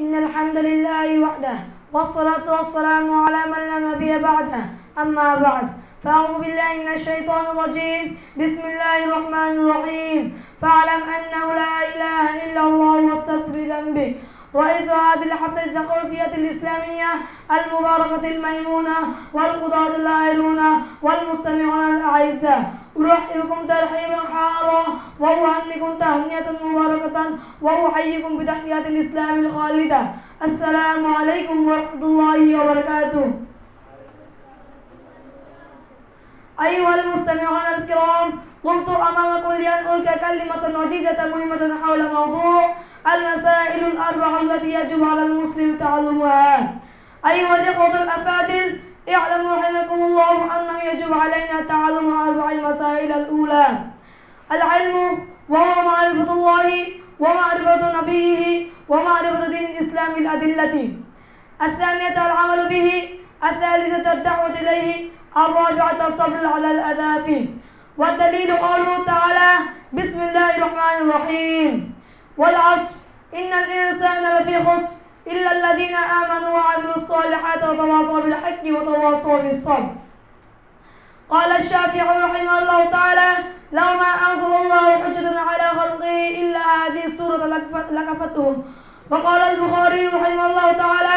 إن الحمد لله وحده والصلاة والسلام على من لا نبي بعده أما بعد فأعوذ بالله من الشيطان الرجيم بسم الله الرحمن الرحيم فاعلم أنه لا إله إلا الله واستغفر ذنبه رئيس هذه الحفلة الثقافية الإسلامية المباركة الميمونة والقضاة العائلون والمستمعون الأعزاء أرحبكم ترحيبا حارا وأهنئكم تهنئة مباركة وأحييكم بتحيات الإسلام الخالدة السلام عليكم ورحمة الله وبركاته أيها المستمعون الكرام قمت أمامكم لأن كلمة وجيزة مهمة حول موضوع المسائل الأربعة التي يجب على المسلم تعلمها أيها الإخوة الأفاضل اعلموا رحمكم الله أنه يجب علينا تعلم المسائل الأولى العلم وهو معرفة الله ومعرفة نبيه ومعرفة دين الإسلام الأدلة الثانية العمل به الثالثة الدعوة إليه الرابعة الصبر على الأذى والدليل قوله تعالى بسم الله الرحمن الرحيم والعصر إن الإنسان لفي خسر إلا الذين آمنوا وعملوا الصالحات وتواصوا بالحق وتواصوا بالصبر الشافعي رحمه الله تعالى لو ما أنزل الله حجة على خلقه إلا هذه السورة لكفتهم وقال البخاري رحمه الله تعالى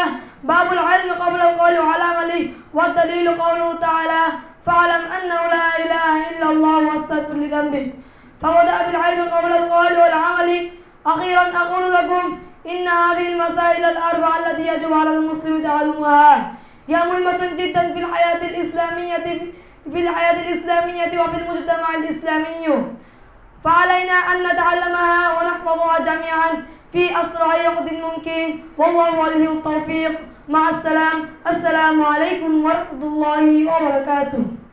باب العلم قبل القول على ملي والدليل قوله تعالى فاعلم أنه لا إله إلا الله واستغفر لذنبه فبدأ بالعلم قبل القول والعمل أخيرا أقول لكم إن هذه المسائل الأربعة التي يجب على المسلم تعلمها هي مهمة جدا في الحياة الإسلامية في الحياة الإسلامية وفي المجتمع الإسلامي فعلينا أن نتعلمها ونحفظها جميعا في أسرع وقت ممكن والله عليه التوفيق مع السلام السلام عليكم ورحمة الله وبركاته